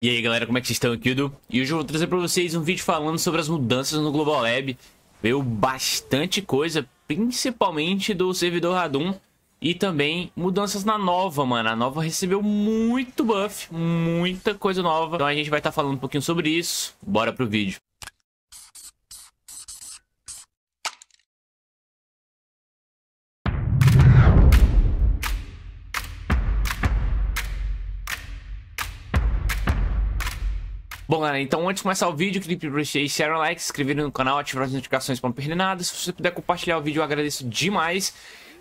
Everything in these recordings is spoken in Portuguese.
E aí galera, como é que vocês estão aqui, do E hoje eu vou trazer para vocês um vídeo falando sobre as mudanças no Global Lab. Veio bastante coisa, principalmente do servidor Radum e também mudanças na Nova, mano. A Nova recebeu muito buff, muita coisa nova. Então a gente vai estar tá falando um pouquinho sobre isso. Bora pro vídeo. Bom, galera, então antes de começar o vídeo, clique pra vocês share um like, se inscreverem no canal, ativar as notificações para não perder nada. Se você puder compartilhar o vídeo, eu agradeço demais.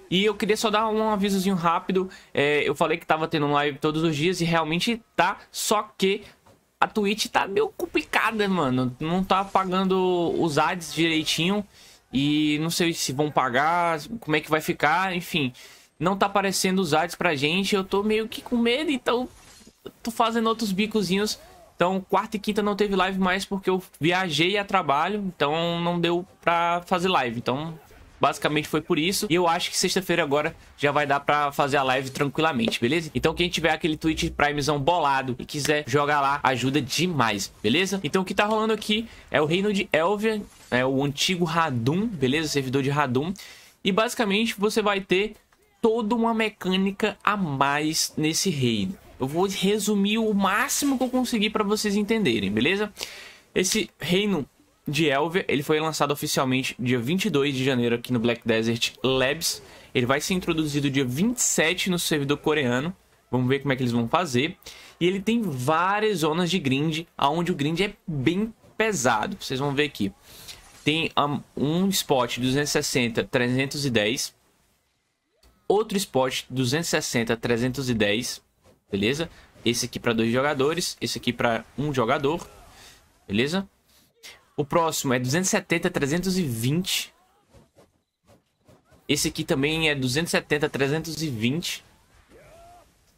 E eu queria só dar um avisozinho rápido. É, eu falei que tava tendo live todos os dias e realmente tá, só que a Twitch tá meio complicada, mano. Não tá pagando os ads direitinho e não sei se vão pagar, como é que vai ficar, enfim. Não tá aparecendo os ads pra gente, eu tô meio que com medo, então tô fazendo outros bicozinhos então, quarta e quinta não teve live mais porque eu viajei a trabalho, então não deu pra fazer live. Então, Basicamente foi por isso. E eu acho que sexta-feira agora já vai dar pra fazer a live tranquilamente, beleza? Então quem tiver aquele Twitch Primezão bolado e quiser jogar lá, ajuda demais, beleza? Então o que tá rolando aqui é o Reino de Elvia, é o antigo Radum, beleza? Servidor de Radum. E basicamente você vai ter toda uma mecânica a mais nesse reino. Eu vou resumir o máximo que eu conseguir para vocês entenderem, beleza? Esse reino de Elvia, ele foi lançado oficialmente dia 22 de janeiro aqui no Black Desert Labs. Ele vai ser introduzido dia 27 no servidor coreano. Vamos ver como é que eles vão fazer. E ele tem várias zonas de grind, aonde o grind é bem pesado. Vocês vão ver aqui. Tem um spot 260 310, outro spot 260 310 beleza? Esse aqui para dois jogadores, esse aqui para um jogador, beleza? O próximo é 270 320. Esse aqui também é 270 320.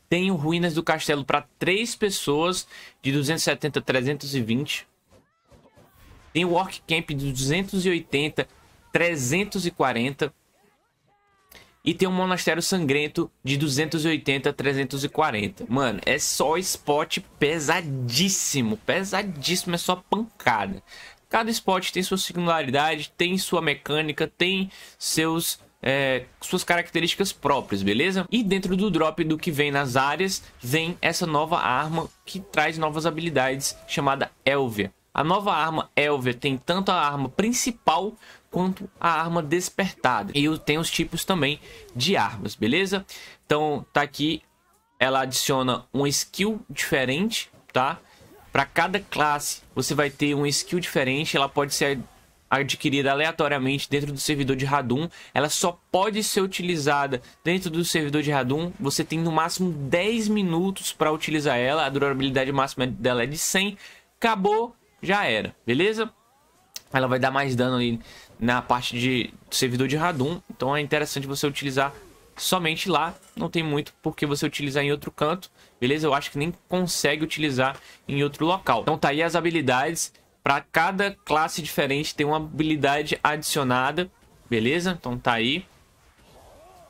Tem Ruínas do Castelo para três pessoas de 270 320. Tem o Orc Camp de 280 340. E tem um monastério sangrento de 280 a 340. Mano, é só spot pesadíssimo. Pesadíssimo, é só pancada. Cada spot tem sua singularidade, tem sua mecânica, tem seus é, suas características próprias, beleza? E dentro do drop do que vem nas áreas, vem essa nova arma que traz novas habilidades, chamada Elvia. A nova arma Elver tem tanto a arma principal quanto a arma despertada. E tem os tipos também de armas, beleza? Então tá aqui, ela adiciona um skill diferente, tá? Para cada classe você vai ter um skill diferente, ela pode ser adquirida aleatoriamente dentro do servidor de Radum. Ela só pode ser utilizada dentro do servidor de Radum. Você tem no máximo 10 minutos para utilizar ela. A durabilidade máxima dela é de 100. Acabou, já era, beleza? Ela vai dar mais dano ali na parte de servidor de Radum, então é interessante você utilizar somente lá, não tem muito porque você utilizar em outro canto, beleza? Eu acho que nem consegue utilizar em outro local. Então tá aí as habilidades, para cada classe diferente tem uma habilidade adicionada, beleza? Então tá aí,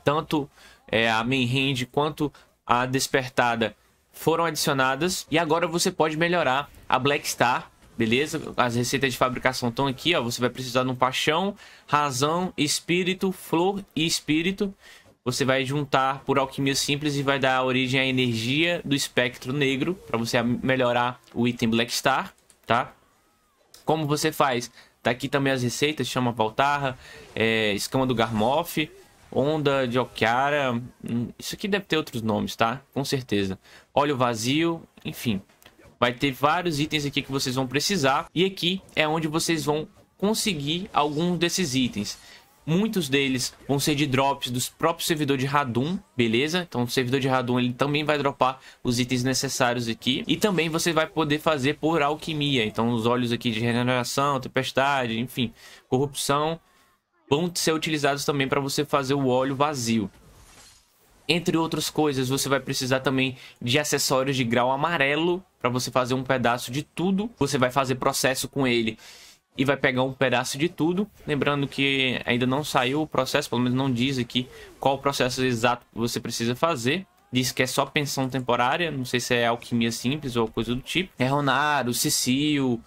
tanto é, a main hand quanto a despertada foram adicionadas e agora você pode melhorar a Black Star Beleza? As receitas de fabricação estão aqui, ó. Você vai precisar de um paixão, razão, espírito, flor e espírito. Você vai juntar por alquimia simples e vai dar origem à energia do espectro negro para você melhorar o item Black Star, tá? Como você faz? Tá aqui também as receitas, chama Valtarra, é, escama do Garmoff, onda de Okiara. Hum, isso aqui deve ter outros nomes, tá? Com certeza. Óleo vazio, enfim. Vai ter vários itens aqui que vocês vão precisar. E aqui é onde vocês vão conseguir algum desses itens. Muitos deles vão ser de drops dos próprios servidor de Radum, beleza? Então o servidor de Radum ele também vai dropar os itens necessários aqui. E também você vai poder fazer por alquimia. Então os olhos aqui de regeneração, tempestade, enfim, corrupção vão ser utilizados também para você fazer o óleo vazio. Entre outras coisas, você vai precisar também de acessórios de grau amarelo para você fazer um pedaço de tudo. Você vai fazer processo com ele e vai pegar um pedaço de tudo. Lembrando que ainda não saiu o processo, pelo menos não diz aqui qual o processo exato que você precisa fazer. Diz que é só pensão temporária, não sei se é alquimia simples ou coisa do tipo. É Ronaro, Cecil,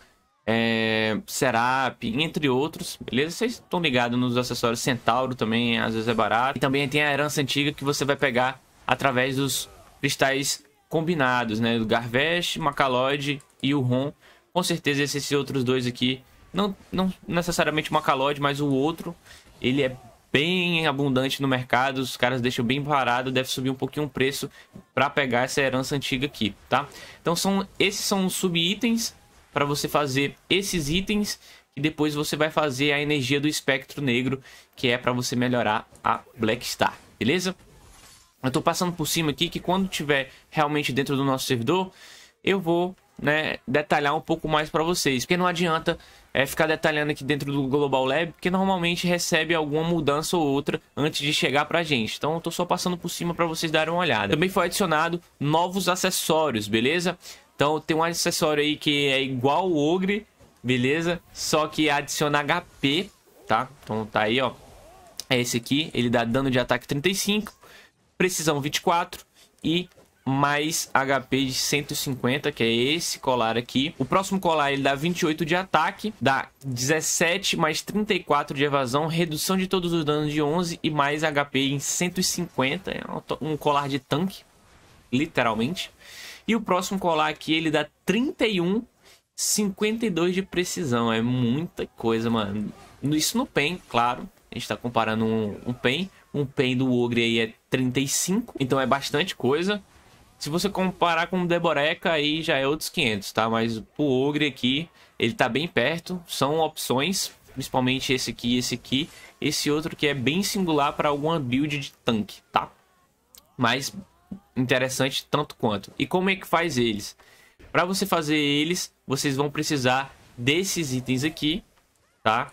é, Serap, entre outros, beleza? Vocês estão ligados nos acessórios Centauro também, às vezes é barato. E também tem a herança antiga que você vai pegar através dos cristais combinados, né? O Garvest, Macaloid e o Ron. Com certeza esses outros dois aqui, não, não necessariamente o Macaloid, mas o outro, ele é bem abundante no mercado, os caras deixam bem parado, deve subir um pouquinho o preço para pegar essa herança antiga aqui, tá? Então são esses são os sub-itens para você fazer esses itens e depois você vai fazer a energia do espectro negro, que é para você melhorar a Black Star, beleza? Eu tô passando por cima aqui que quando tiver realmente dentro do nosso servidor, eu vou né, detalhar um pouco mais para vocês, porque não adianta é, ficar detalhando aqui dentro do Global Lab, porque normalmente recebe alguma mudança ou outra antes de chegar para gente. Então eu tô só passando por cima para vocês darem uma olhada. Também foi adicionado novos acessórios, beleza? Então tem um acessório aí que é igual o Ogre, beleza? Só que é adiciona HP, tá? Então tá aí, ó. É esse aqui, ele dá dano de ataque 35, precisão 24 e mais HP de 150, que é esse colar aqui. O próximo colar ele dá 28 de ataque, dá 17 mais 34 de evasão, redução de todos os danos de 11 e mais HP em 150. É um colar de tanque, literalmente. E o próximo colar aqui, ele dá 31, 52 de precisão. É muita coisa, mano. Isso no PEN, claro. A gente tá comparando um, um PEN. Um PEN do Ogre aí é 35, então é bastante coisa. Se você comparar com o Deboreca, aí já é outros 500, tá? Mas o Ogre aqui, ele tá bem perto. São opções, principalmente esse aqui e esse aqui. Esse outro que é bem singular para alguma build de tanque, tá? Mas interessante tanto quanto. E como é que faz eles? Para você fazer eles, vocês vão precisar desses itens aqui, tá?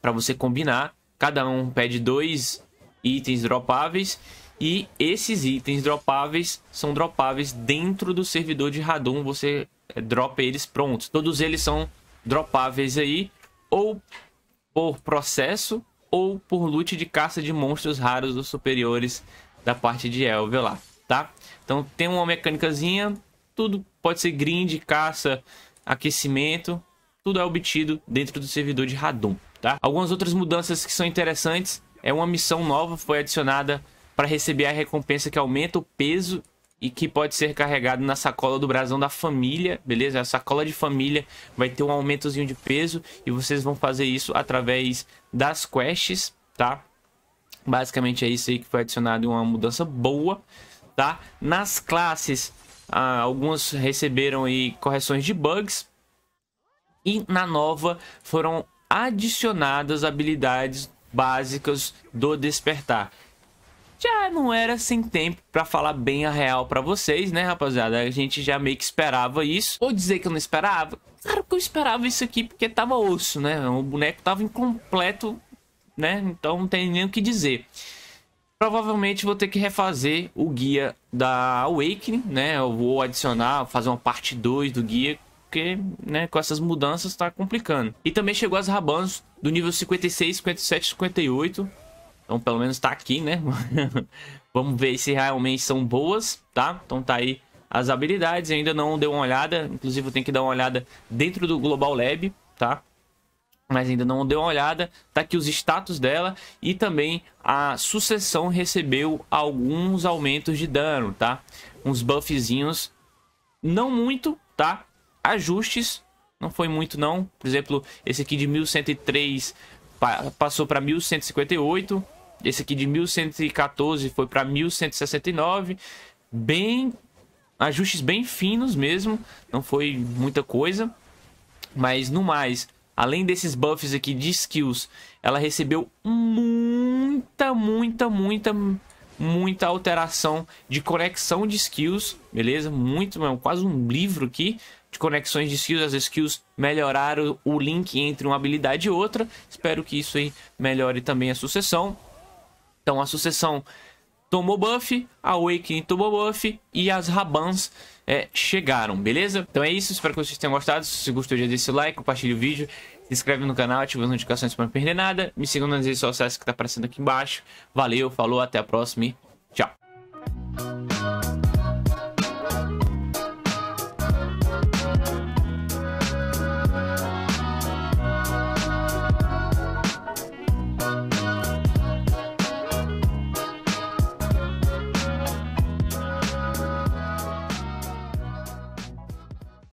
Para você combinar. Cada um pede dois itens dropáveis. E esses itens dropáveis são dropáveis dentro do servidor de Radon. Você eh, dropa eles prontos. Todos eles são dropáveis aí. Ou por processo ou por loot de caça de monstros raros ou superiores da parte de Elvel lá tá? Então tem uma mecânicazinha, tudo pode ser grind, caça, aquecimento, tudo é obtido dentro do servidor de Radom, tá? Algumas outras mudanças que são interessantes, é uma missão nova foi adicionada para receber a recompensa que aumenta o peso e que pode ser carregado na sacola do brasão da família, beleza? A sacola de família vai ter um aumentozinho de peso e vocês vão fazer isso através das quests, tá? Basicamente é isso aí que foi adicionado uma mudança boa tá? Nas classes, ah, algumas receberam aí correções de bugs. E na nova foram adicionadas habilidades básicas do despertar. Já não era sem tempo para falar bem a real para vocês, né, rapaziada? A gente já meio que esperava isso. ou dizer que eu não esperava? Claro que eu esperava isso aqui porque tava osso, né? O boneco tava incompleto, né? Então não tem nem o que dizer. Provavelmente vou ter que refazer o guia da Awakening, né? Eu vou adicionar, fazer uma parte 2 do guia, porque né, com essas mudanças está complicando. E também chegou as Rabanos do nível 56, 57, 58. Então pelo menos está aqui, né? Vamos ver se realmente são boas, tá? Então tá aí as habilidades. Eu ainda não dei uma olhada, inclusive eu tenho que dar uma olhada dentro do Global Lab, tá? mas ainda não deu uma olhada, tá aqui os status dela e também a sucessão recebeu alguns aumentos de dano, tá? Uns buffzinhos, não muito, tá? Ajustes, não foi muito não, por exemplo, esse aqui de 1103 passou para 1158, esse aqui de 1114 foi para 1169, bem ajustes bem finos mesmo, não foi muita coisa, mas no mais além desses buffs aqui de skills, ela recebeu muita, muita, muita, muita alteração de conexão de skills, beleza? Muito, quase um livro aqui de conexões de skills. As skills melhoraram o link entre uma habilidade e outra. Espero que isso aí melhore também a sucessão. Então a sucessão tomou buff, a Awakening tomou buff e as Rabans é, chegaram, beleza? Então é isso, espero que vocês tenham gostado. Se gostou, já deixa o like, compartilhe o vídeo se inscreve no canal, ativa as notificações para não perder nada. Me siga nas redes sociais que tá aparecendo aqui embaixo. Valeu, falou, até a próxima e